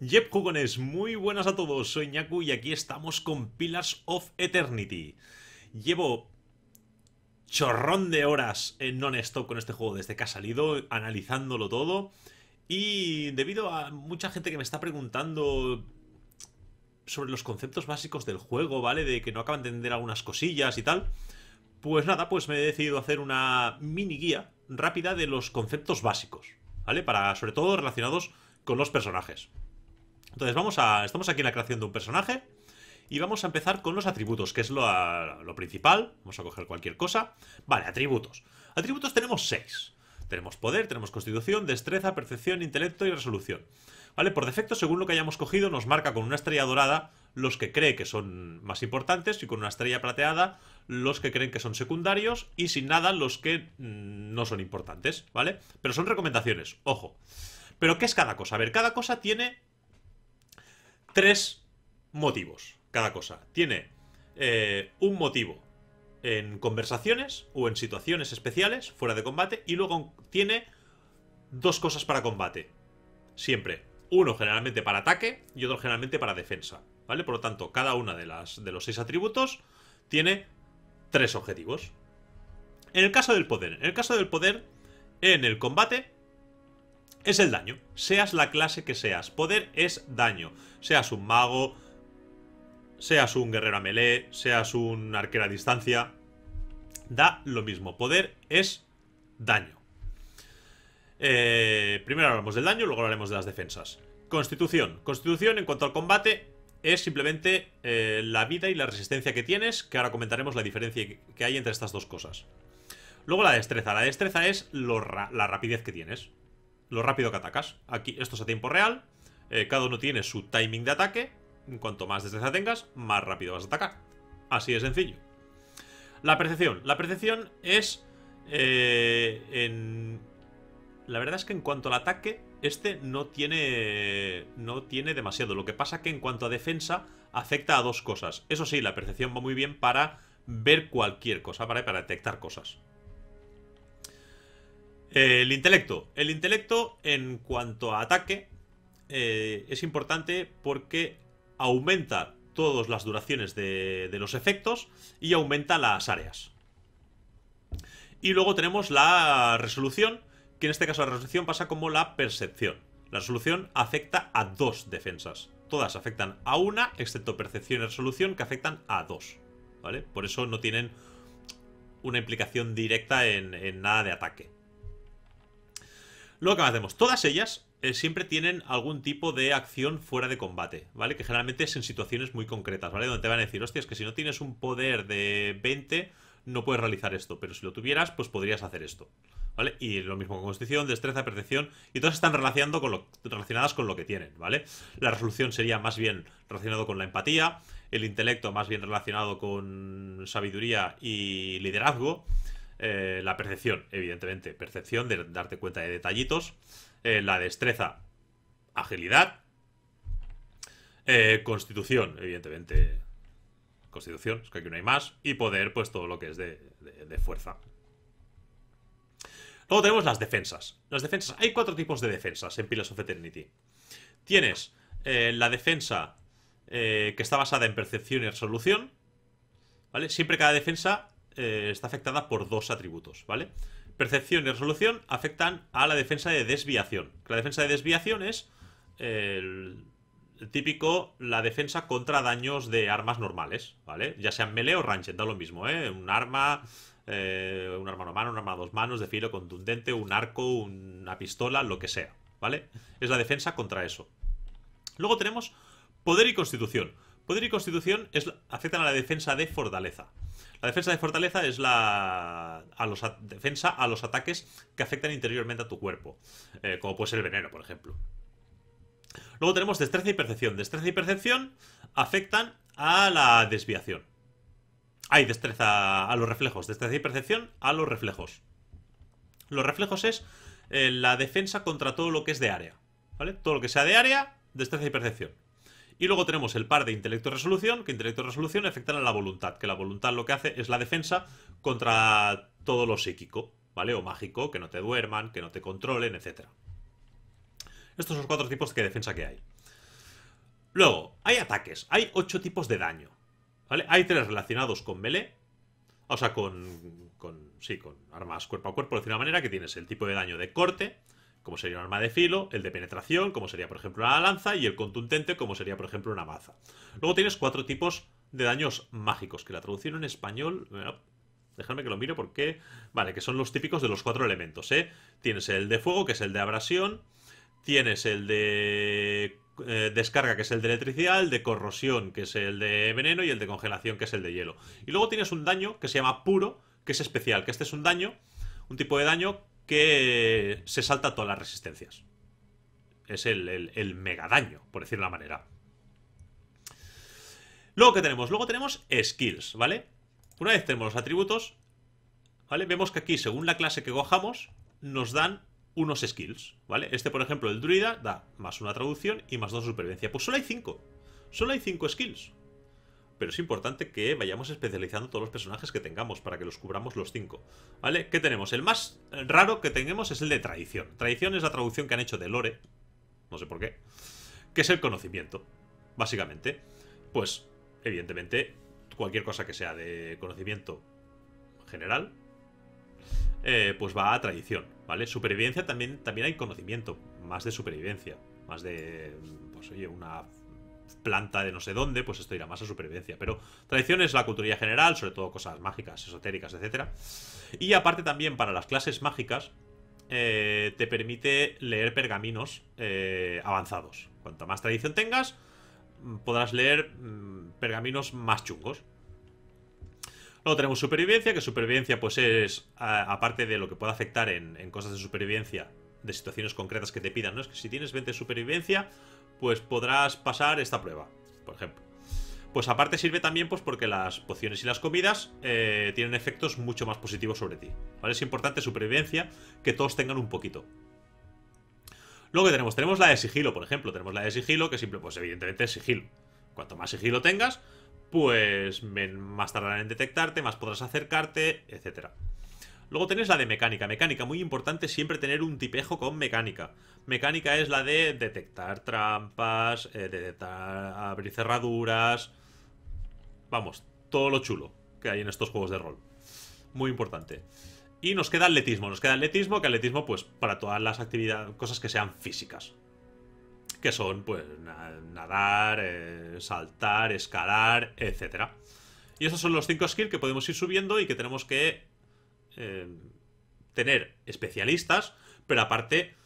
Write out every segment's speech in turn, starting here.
Yep, jugones, muy buenas a todos, soy Ñaku y aquí estamos con Pillars of Eternity. Llevo chorrón de horas en non-stop con este juego desde que ha salido, analizándolo todo. Y debido a mucha gente que me está preguntando sobre los conceptos básicos del juego, ¿vale? De que no acaban de entender algunas cosillas y tal. Pues nada, pues me he decidido hacer una mini guía rápida de los conceptos básicos, ¿vale? Para, sobre todo, relacionados con los personajes. Entonces vamos a... Estamos aquí en la creación de un personaje y vamos a empezar con los atributos, que es lo, principal. Vamos a coger cualquier cosa. Vale, atributos. Atributos tenemos seis. Tenemos poder, tenemos constitución, destreza, percepción, intelecto y resolución. ¿Vale? Por defecto, según lo que hayamos cogido, nos marca con una estrella dorada los que cree que son más importantes y con una estrella plateada los que creen que son secundarios y sin nada los que mm, no son importantes, ¿vale? Pero son recomendaciones, ojo. ¿Pero qué es cada cosa? A ver, cada cosa tiene tres motivos cada cosa. Tiene eh, un motivo en conversaciones o en situaciones especiales fuera de combate y luego tiene dos cosas para combate. Siempre. Uno generalmente para ataque y otro generalmente para defensa. ¿Vale? Por lo tanto, cada una de, las, de los seis atributos tiene tres objetivos. En el caso del poder. En el caso del poder, en el combate es el daño. Seas la clase que seas. Poder es daño. Seas un mago, seas un guerrero a melee, seas un arquero a distancia. Da lo mismo. Poder es daño. Eh, primero hablamos del daño, luego hablaremos de las defensas. Constitución. Constitución en cuanto al combate es simplemente eh, la vida y la resistencia que tienes, que ahora comentaremos la diferencia que hay entre estas dos cosas. Luego la destreza. La destreza es la rapidez que tienes lo rápido que atacas. Aquí, esto es a tiempo real. Eh, cada uno tiene su timing de ataque. Cuanto más destreza tengas, más rápido vas a atacar. Así de sencillo. La percepción. La percepción es... Eh, en... La verdad es que en cuanto al ataque, este no tiene... No tiene demasiado. Lo que pasa que en cuanto a defensa, afecta a dos cosas. Eso sí, la percepción va muy bien para ver cualquier cosa, ¿vale? Para detectar cosas. El intelecto. El intelecto en cuanto a ataque eh, es importante porque aumenta todas las duraciones de, los efectos y aumenta las áreas. Y luego tenemos la resolución, que en este caso la resolución pasa como la percepción. La resolución afecta a dos defensas. Todas afectan a una, excepto percepción y resolución, que afectan a dos. ¿Vale? Por eso no tienen una implicación directa en nada de ataque. Luego, que más hacemos? Todas ellas eh, siempre tienen algún tipo de acción fuera de combate, ¿vale? Que generalmente es en situaciones muy concretas, ¿vale? Donde te van a decir, hostia, es que si no tienes un poder de 20, no puedes realizar esto, pero si lo tuvieras, pues podrías hacer esto, ¿vale? Y lo mismo con constitución, destreza, percepción, y todas están relacionando con relacionadas con lo que tienen, ¿vale? La resolución sería más bien relacionado con la empatía, el intelecto más bien relacionado con sabiduría y liderazgo, eh, la percepción, evidentemente, percepción de darte cuenta de detallitos, eh, la destreza, agilidad, eh, constitución, evidentemente, constitución, es que aquí no hay más, y poder, pues todo lo que es de, fuerza. Luego tenemos las defensas. Las defensas, hay cuatro tipos de defensas en Pillars of Eternity. Tienes la defensa que está basada en percepción y resolución, ¿vale? Siempre cada defensa eh, está afectada por dos atributos, ¿vale? Percepción y resolución afectan a la defensa de desviación. La defensa de desviación es el, típico, la defensa contra daños de armas normales, ¿vale? Ya sean melee o ranged, da lo mismo, ¿eh? Un arma, eh, un arma a mano, un arma a dos manos, de filo contundente, un arco, una pistola, lo que sea, ¿vale? Es la defensa contra eso. Luego tenemos poder y constitución. Poder y Constitución es, afectan a la defensa de fortaleza. La defensa de fortaleza es la defensa a los ataques que afectan interiormente a tu cuerpo, eh, como puede ser el veneno, por ejemplo. Luego tenemos destreza y percepción. Destreza y percepción afectan a la desviación. Hay destreza a los reflejos. Destreza y percepción a los reflejos. Los reflejos es eh, la defensa contra todo lo que es de área. ¿Vale? Todo lo que sea de área, destreza y percepción. Y luego tenemos el par de intelecto-resolución, que intelecto-resolución afectan a la voluntad, que la voluntad lo que hace es la defensa contra todo lo psíquico, ¿vale? O mágico, que no te duerman, que no te controlen, etc. Estos son los cuatro tipos de defensa que hay. Luego, hay ataques. Hay ocho tipos de daño, ¿vale? Hay tres relacionados con melee, o sea, con, con sí, con armas cuerpo a cuerpo, de una manera, que tienes el tipo de daño de corte, como sería un arma de filo, el de penetración, como sería por ejemplo una lanza, y el contundente, como sería por ejemplo una maza. Luego tienes cuatro tipos de daños mágicos, que la traducción en español... Déjame que lo mire, porque... Vale, que son los típicos de los cuatro elementos, ¿eh? Tienes el de fuego, que es el de abrasión. Tienes el de eh, descarga, que es el de electricidad, el de corrosión, que es el de veneno, y el de congelación, que es el de hielo. Y luego tienes un daño que se llama puro, que es especial, que este es un daño, un tipo de daño que se salta todas las resistencias. Es el, mega daño, por decirlo de manera. Luego, que tenemos? Luego tenemos skills, ¿vale? Una vez tenemos los atributos, ¿vale? Vemos que aquí, según la clase que cojamos, nos dan unos skills, ¿vale? Este, por ejemplo, el druida, da más una traducción y más dos supervivencia. Pues solo hay cinco. Solo hay cinco skills pero es importante que vayamos especializando todos los personajes que tengamos para que los cubramos los cinco. ¿Vale? ¿Qué tenemos? El más raro que tenemos es el de tradición. Traición es la traducción que han hecho de Lore, no sé por qué, que es el conocimiento, básicamente. Pues, evidentemente, cualquier cosa que sea de conocimiento general, eh, pues va a tradición. ¿vale? Supervivencia también, también hay conocimiento, más de supervivencia, más de, pues oye, una planta de no sé dónde, pues esto irá más a supervivencia. Pero tradición es la cultura general, sobre todo cosas mágicas, esotéricas, etcétera Y aparte también para las clases mágicas, eh, te permite leer pergaminos eh, avanzados. Cuanto más tradición tengas, mm, podrás leer mm, pergaminos más chungos. Luego tenemos supervivencia, que supervivencia pues es, aparte de lo que pueda afectar en, cosas de supervivencia, de situaciones concretas que te pidan, ¿no? Es que si tienes 20 de supervivencia, pues podrás pasar esta prueba, por ejemplo. Pues aparte sirve también pues porque las pociones y las comidas eh, tienen efectos mucho más positivos sobre ti. ¿vale? Es importante supervivencia que todos tengan un poquito. Luego que tenemos, tenemos la de sigilo, por ejemplo. Tenemos la de sigilo, que simple, pues evidentemente es sigilo. Cuanto más sigilo tengas, pues más tardarán en detectarte, más podrás acercarte, etcétera. Luego tenés la de mecánica. Mecánica, muy importante siempre tener un tipejo con mecánica. Mecánica es la de detectar trampas, De eh, detectar abrir cerraduras. Vamos, todo lo chulo que hay en estos juegos de rol. Muy importante. Y nos queda atletismo. Nos queda atletismo, que atletismo, pues, para todas las actividades, cosas que sean físicas. Que son, pues, nadar, eh, saltar, escalar, etc. Y esos son los cinco skills que podemos ir subiendo y que tenemos que eh, tener especialistas, pero aparte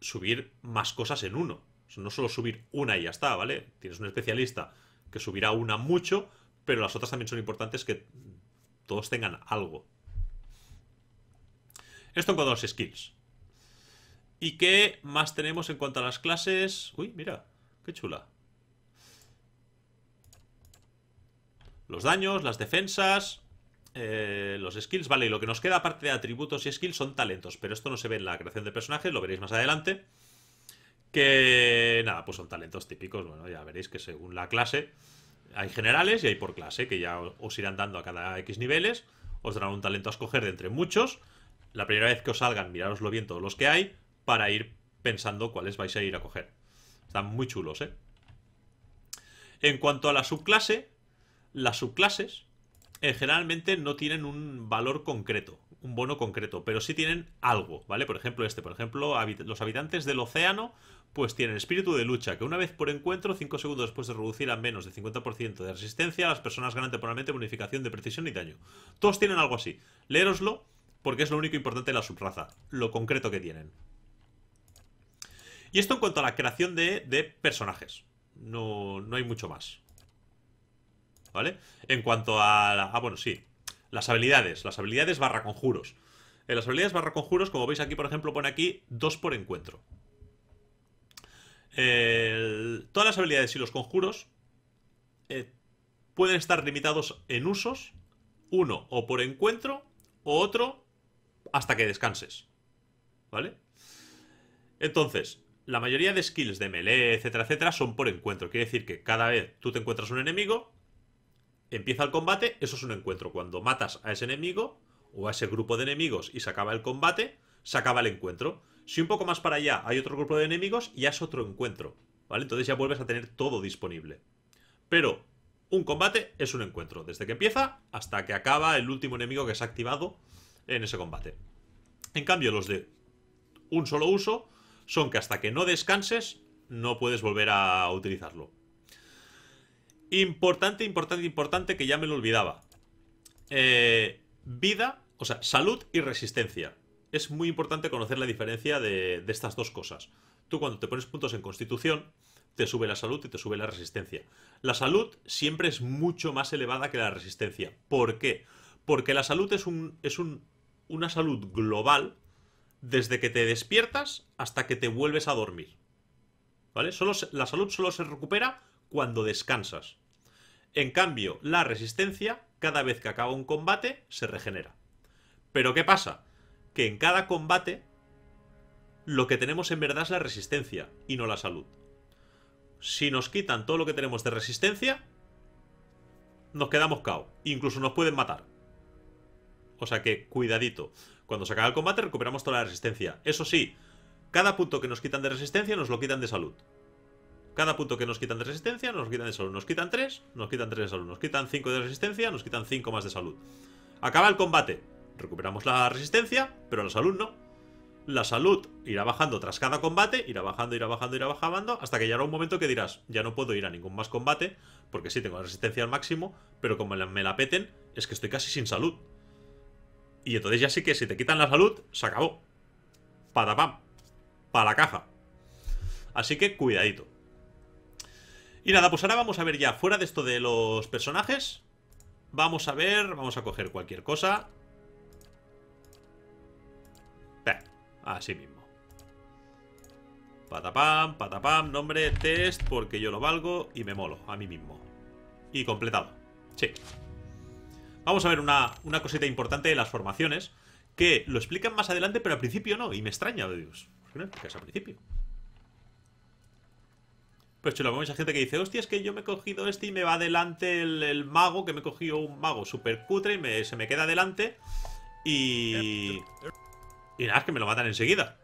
subir más cosas en uno. no solo subir una y ya está, ¿vale? Tienes un especialista que subirá una mucho, pero las otras también son importantes que todos tengan algo. Esto en cuanto a los skills. ¿Y qué más tenemos en cuanto a las clases? Uy, mira, qué chula. Los daños, las defensas, eh, los skills, vale, y lo que nos queda aparte de atributos y skills son talentos, pero esto no se ve en la creación de personajes, lo veréis más adelante. Que nada, pues son talentos típicos, bueno, ya veréis que según la clase hay generales y hay por clase, que ya os irán dando a cada X niveles, os darán un talento a escoger de entre muchos. La primera vez que os salgan, lo bien todos los que hay, para ir pensando cuáles vais a ir a coger. Están muy chulos, ¿eh? En cuanto a la subclase, las subclases eh, generalmente no tienen un valor concreto, un bono concreto, pero sí tienen algo, ¿vale? Por ejemplo, este, por ejemplo, los habitantes del océano, pues tienen espíritu de lucha, que una vez por encuentro, 5 segundos después de reducir a menos de 50% de resistencia, las personas ganan temporalmente bonificación de precisión y daño. Todos tienen algo así. Leéroslo, porque es lo único importante de la subraza, lo concreto que tienen. Y esto en cuanto a la creación de, personajes. no hay mucho más. ¿vale? En cuanto a... ah, bueno, sí. Las habilidades. Las habilidades barra conjuros. En las habilidades barra conjuros, como veis aquí, por ejemplo, pone aquí dos por encuentro. todas las habilidades y los conjuros eh, pueden estar limitados en usos, uno o por encuentro, o otro hasta que descanses. ¿Vale? Entonces, la mayoría de skills de melee, etcétera, etcétera, son por encuentro. Quiere decir que cada vez tú te encuentras un enemigo, empieza el combate, eso es un encuentro. Cuando matas a ese enemigo o a ese grupo de enemigos y se acaba el combate, se acaba el encuentro. Si un poco más para allá hay otro grupo de enemigos, ya es otro encuentro. ¿Vale? Entonces ya vuelves a tener todo disponible. Pero un combate es un encuentro, desde que empieza hasta que acaba el último enemigo que se ha activado en ese combate. En cambio, los de un solo uso son que hasta que no descanses no puedes volver a utilizarlo. Importante, importante, importante, que ya me lo olvidaba. Eh, vida, o sea, salud y resistencia. Es muy importante conocer la diferencia de, estas dos cosas. Tú cuando te pones puntos en constitución, te sube la salud y te sube la resistencia. La salud siempre es mucho más elevada que la resistencia. ¿Por qué? Porque la salud es, un, es una salud global desde que te despiertas hasta que te vuelves a dormir. ¿Vale? Solo la salud solo se recupera cuando descansas. En cambio, la resistencia, cada vez que acaba un combate, se regenera. Pero ¿qué pasa? Que en cada combate, lo que tenemos en verdad es la resistencia y no la salud. Si nos quitan todo lo que tenemos de resistencia, nos quedamos cao. Incluso nos pueden matar. O sea que, cuidadito. Cuando se acaba el combate recuperamos toda la resistencia. Eso sí, cada punto que nos quitan de resistencia nos lo quitan de salud. Cada punto que nos quitan de resistencia, nos quitan de salud. Nos quitan 3, nos quitan 3 de salud. Nos quitan 5 de resistencia, nos quitan 5 más de salud. Acaba el combate. Recuperamos la resistencia, pero la salud no. La salud irá bajando tras cada combate, irá bajando, irá bajando, irá bajando, hasta que llegará un momento que dirás, ya no puedo ir a ningún más combate, porque sí tengo la resistencia al máximo, pero como me la peten, es que estoy casi sin salud. Y entonces ya sí que si te quitan la salud, se acabó. Para pam. Para la caja. Así que cuidadito. Y nada, pues ahora vamos a ver ya, fuera de esto de los personajes Vamos a ver, vamos a coger cualquier cosa Así mismo Patapam, patapam, nombre, test Porque yo lo valgo y me molo a mí mismo Y completado Sí Vamos a ver una, cosita importante de las formaciones Que lo explican más adelante Pero al principio no, y me extraña, Dios pues, ¿Por qué no explicas al principio? Pero chulo, mucha gente que dice, hostia, es que yo me he cogido este y me va adelante el, mago, que me he cogido un mago super cutre y se me queda adelante. Y... Y nada, es que me lo matan enseguida.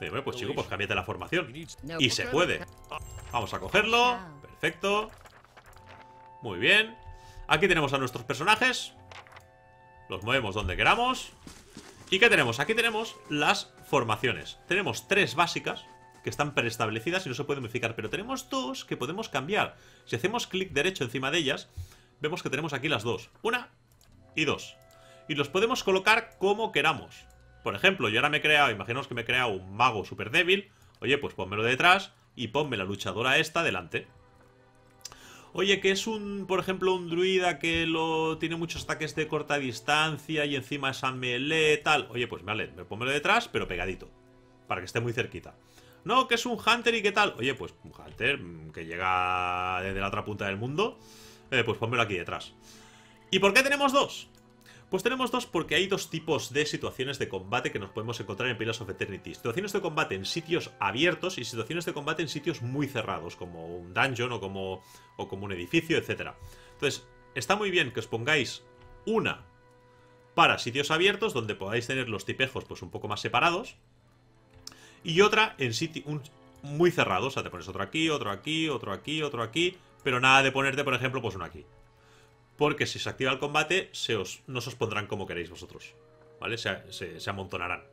bueno, pues chico, pues cámbiate la formación. Y se puede. Vamos a cogerlo. Perfecto. Muy bien. Aquí tenemos a nuestros personajes. Los movemos donde queramos. ¿Y qué tenemos? Aquí tenemos las formaciones. Tenemos tres básicas, que están preestablecidas y no se pueden modificar, pero tenemos dos que podemos cambiar. Si hacemos clic derecho encima de ellas, vemos que tenemos aquí las dos. Una y dos. Y los podemos colocar como queramos. Por ejemplo, yo ahora me he creado, imaginaos que me he creado un mago super débil. Oye, pues ponmelo detrás y ponme la luchadora esta delante. Oye, que es un, por ejemplo, un druida que lo tiene muchos ataques de corta distancia y encima es a melee, tal. Oye, pues vale, me ponmelo detrás, pero pegadito. Para que esté muy cerquita. No, que es un Hunter y qué tal. Oye, pues un Hunter mm, que llega desde la otra punta del mundo. Eh, pues ponmelo aquí detrás. ¿Y por qué tenemos dos? Pues tenemos dos porque hay dos tipos de situaciones de combate que nos podemos encontrar en Pillars of Eternity. Situaciones de combate en sitios abiertos y situaciones de combate en sitios muy cerrados, como un dungeon o como, o como un edificio, etc. Entonces, está muy bien que os pongáis una para sitios abiertos, donde podáis tener los tipejos pues un poco más separados, y otra en sitio muy cerrado. O sea, te pones otro aquí, otro aquí, otro aquí, otro aquí, pero nada de ponerte, por ejemplo, pues uno aquí. Porque si se activa el combate, se os, no se os pondrán como queréis vosotros. ¿Vale? Se, se, se amontonarán.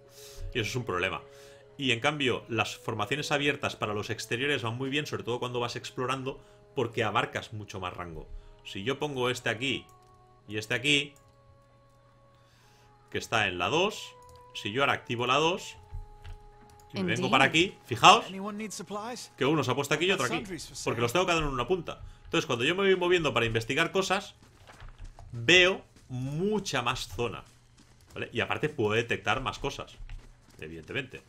Y eso es un problema. Y en cambio, las formaciones abiertas para los exteriores van muy bien, sobre todo cuando vas explorando, porque abarcas mucho más rango. Si yo pongo este aquí y este aquí, que está en la 2, si yo ahora activo la 2, y vengo para aquí, fijaos que uno se ha puesto aquí y otro aquí Porque los tengo cada uno en una punta Entonces cuando yo me voy moviendo para investigar cosas Veo mucha más zona ¿Vale? Y aparte puedo detectar más cosas Evidentemente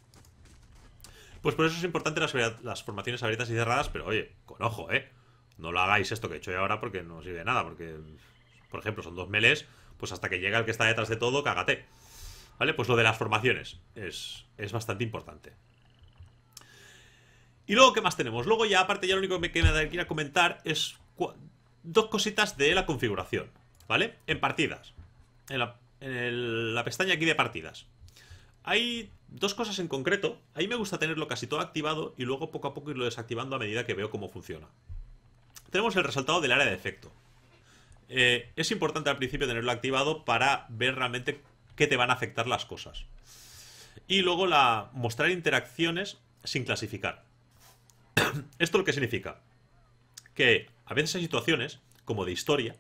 Pues por eso es importante las, formaciones abiertas y cerradas Pero oye, con ojo, ¿eh? No lo hagáis esto que he hecho yo ahora porque no sirve de nada Porque, por ejemplo, son dos meles Pues hasta que llega el que está detrás de todo, cágate ¿Vale? Pues lo de las formaciones es, bastante importante. Y luego, ¿qué más tenemos? Luego ya, aparte, ya lo único que me a comentar es dos cositas de la configuración, ¿vale? En partidas. En, la, pestaña aquí de partidas. Hay dos cosas en concreto. Ahí me gusta tenerlo casi todo activado y luego poco a poco irlo desactivando a medida que veo cómo funciona. Tenemos el resaltado del área de efecto. Eh, es importante al principio tenerlo activado para ver realmente que te van a afectar las cosas. Y luego la mostrar interacciones sin clasificar. Esto lo que significa que a veces hay situaciones, como de historia,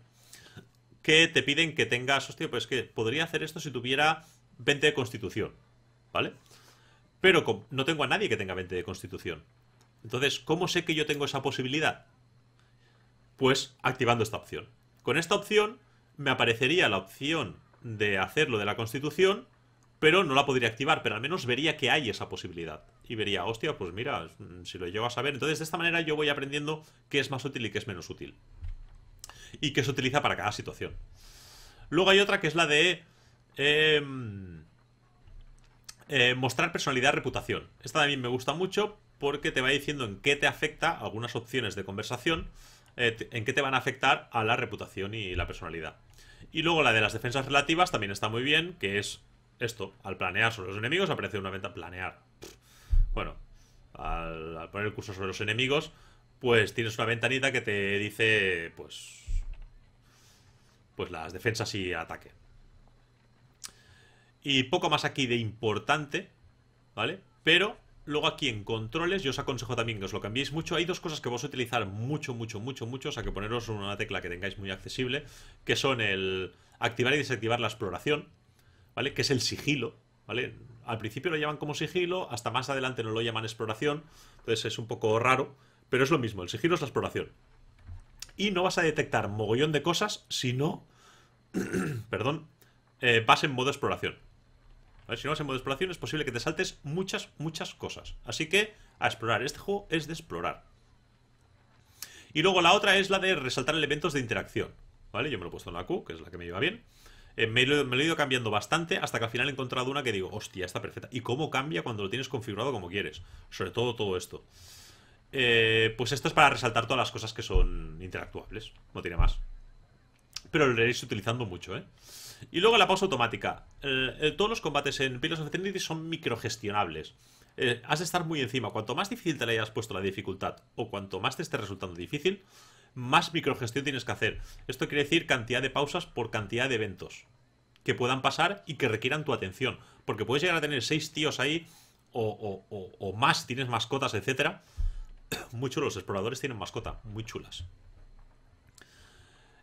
que te piden que tengas, hostia, pues que podría hacer esto si tuviera 20 de constitución, ¿vale? Pero no tengo a nadie que tenga 20 de constitución. Entonces, ¿cómo sé que yo tengo esa posibilidad? Pues activando esta opción. Con esta opción me aparecería la opción de hacerlo de la Constitución, pero no la podría activar, pero al menos vería que hay esa posibilidad. Y vería, hostia, pues mira, mm, si lo llego a saber. Entonces, de esta manera yo voy aprendiendo qué es más útil y qué es menos útil. Y qué se utiliza para cada situación. Luego hay otra que es la de... Em, eh, mostrar personalidad, reputación. Esta también me gusta mucho porque te va diciendo en qué te afecta algunas opciones de conversación, eh, en qué te van a afectar a la reputación y la personalidad. Y luego la de las defensas relativas también está muy bien, que es esto. Al planear sobre los enemigos aparece una venta planear. Bueno, al, poner el curso sobre los enemigos, pues tienes una ventanita que te dice, pues... Pues las defensas y ataque. Y poco más aquí de importante, ¿vale? Pero Luego aquí en controles, yo os aconsejo también que os lo cambiéis mucho. Hay dos cosas que vos utilizar mucho, mucho, mucho, mucho. O sea, que poneros una tecla que tengáis muy accesible, que son el activar y desactivar la exploración, ¿vale? Que es el sigilo, ¿vale? Al principio lo llaman como sigilo, hasta más adelante no lo llaman exploración. Entonces es un poco raro, pero es lo mismo. El sigilo es la exploración. Y no vas a detectar mogollón de cosas si no, perdón, eh, vas en modo exploración. Si no vas en modo de exploración es posible que te saltes muchas, muchas cosas. Así que a explorar. Este juego es de explorar. Y luego la otra es la de resaltar elementos de interacción. ¿Vale? Yo me lo he puesto en la Q, que es la que me lleva bien. Eh, me, lo, he ido cambiando bastante hasta que al final he encontrado una que digo, hostia, está perfecta. ¿Y cómo cambia cuando lo tienes configurado como quieres? Sobre todo todo esto. Eh, pues esto es para resaltar todas las cosas que son interactuables. No tiene más. Pero lo iréis utilizando mucho, ¿eh? Y luego la pausa automática. todos los combates en Pillars of Eternity son microgestionables. Eh, has de estar muy encima. Cuanto más difícil te le hayas puesto la dificultad o cuanto más te esté resultando difícil, más microgestión tienes que hacer. Esto quiere decir cantidad de pausas por cantidad de eventos que puedan pasar y que requieran tu atención. Porque puedes llegar a tener seis tíos ahí o, más, tienes mascotas, etcétera. muchos chulos, los exploradores tienen mascota, muy chulas.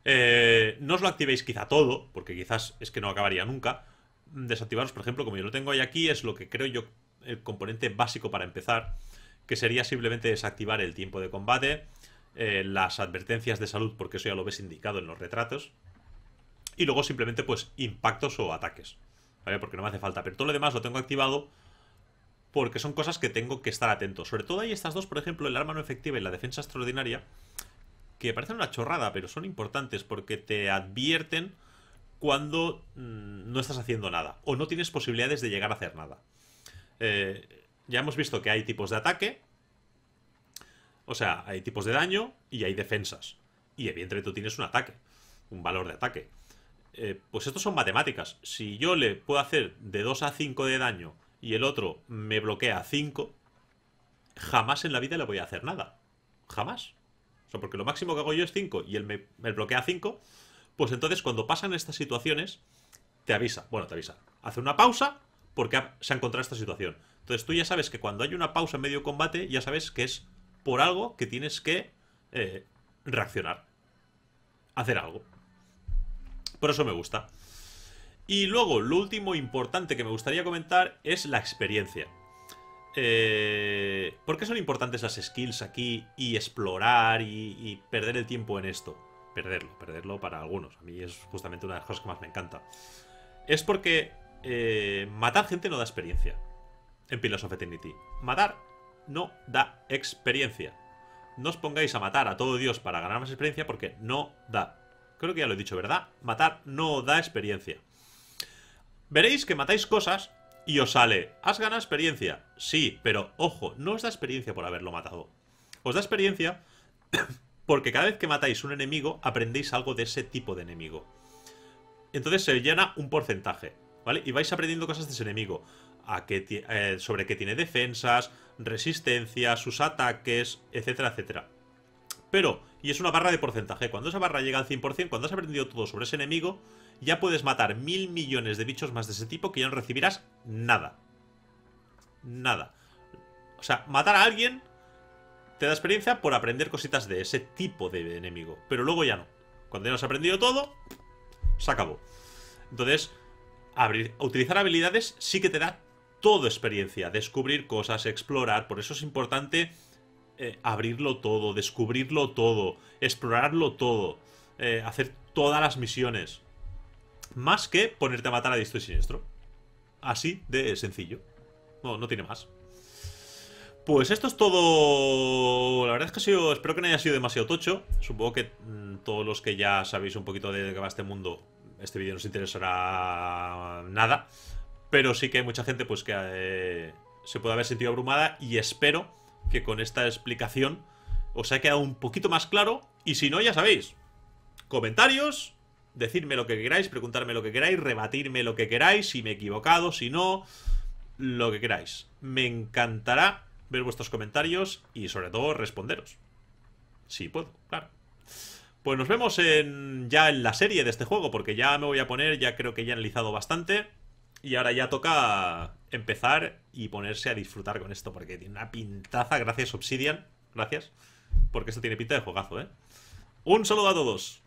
Eh, no os lo activéis quizá todo, porque quizás es que no acabaría nunca. Desactivaros, por ejemplo, como yo lo tengo ahí aquí, es lo que creo yo el componente básico para empezar, que sería simplemente desactivar el tiempo de combate, eh, las advertencias de salud, porque eso ya lo ves indicado en los retratos, y luego simplemente pues impactos o ataques, ¿vale? Porque no me hace falta, pero todo lo demás lo tengo activado porque son cosas que tengo que estar atento. Sobre todo hay estas dos, por ejemplo, el arma no efectiva y la defensa extraordinaria, que parecen una chorrada, pero son importantes porque te advierten cuando mm, no estás haciendo nada o no tienes posibilidades de llegar a hacer nada. Eh, ya hemos visto que hay tipos de ataque, o sea, hay tipos de daño y hay defensas. Y evidentemente tú tienes un ataque, un valor de ataque. Eh, pues estos son matemáticas. Si yo le puedo hacer de 2 a 5 de daño y el otro me bloquea 5, jamás en la vida le voy a hacer nada. Jamás porque lo máximo que hago yo es 5 y él me, bloquea 5, pues entonces cuando pasan estas situaciones, te avisa. Bueno, te avisa. Hace una pausa porque se ha encontrado esta situación. Entonces tú ya sabes que cuando hay una pausa en medio combate, ya sabes que es por algo que tienes que eh, reaccionar. Hacer algo. Por eso me gusta. Y luego, lo último importante que me gustaría comentar es la experiencia. Eh, ¿Por qué son importantes las skills aquí y explorar y, perder el tiempo en esto? Perderlo, perderlo para algunos. A mí es justamente una de las cosas que más me encanta. Es porque eh, matar gente no da experiencia en Pillars of Eternity. Matar no da experiencia. No os pongáis a matar a todo Dios para ganar más experiencia porque no da. Creo que ya lo he dicho, ¿verdad? Matar no da experiencia. Veréis que matáis cosas y os sale, has ganado experiencia. Sí, pero ojo, no os da experiencia por haberlo matado. Os da experiencia porque cada vez que matáis un enemigo aprendéis algo de ese tipo de enemigo. Entonces se llena un porcentaje, ¿vale? Y vais aprendiendo cosas de ese enemigo. A que, eh, sobre qué tiene defensas, resistencia, sus ataques, etcétera, etcétera. Pero, y es una barra de porcentaje, cuando esa barra llega al 100%, cuando has aprendido todo sobre ese enemigo, ya puedes matar mil millones de bichos más de ese tipo que ya no recibirás nada. Nada. O sea, matar a alguien te da experiencia por aprender cositas de ese tipo de enemigo. Pero luego ya no. Cuando ya has aprendido todo, se acabó. Entonces, abrir, utilizar habilidades sí que te da todo experiencia. Descubrir cosas, explorar. Por eso es importante eh, abrirlo todo, descubrirlo todo, explorarlo todo, eh, hacer todas las misiones. Más que ponerte a matar a diestro y siniestro. Así de sencillo. No, no tiene más. Pues esto es todo. La verdad es que ha sido. Espero que no haya sido demasiado tocho. Supongo que mm, todos los que ya sabéis un poquito de qué va este mundo, este vídeo no os interesará nada. Pero sí que hay mucha gente pues que eh, se puede haber sentido abrumada. Y espero que con esta explicación os haya quedado un poquito más claro. Y si no, ya sabéis. Comentarios Decirme lo que queráis, preguntarme lo que queráis, rebatirme lo que queráis, si me he equivocado, si no, lo que queráis. Me encantará ver vuestros comentarios y sobre todo responderos. Si puedo, claro. Pues nos vemos en, ya en la serie de este juego, porque ya me voy a poner, ya creo que ya he analizado bastante. Y ahora ya toca empezar y ponerse a disfrutar con esto, porque tiene una pintaza, gracias Obsidian, gracias, porque esto tiene pinta de juegazo, ¿eh? Un saludo a todos.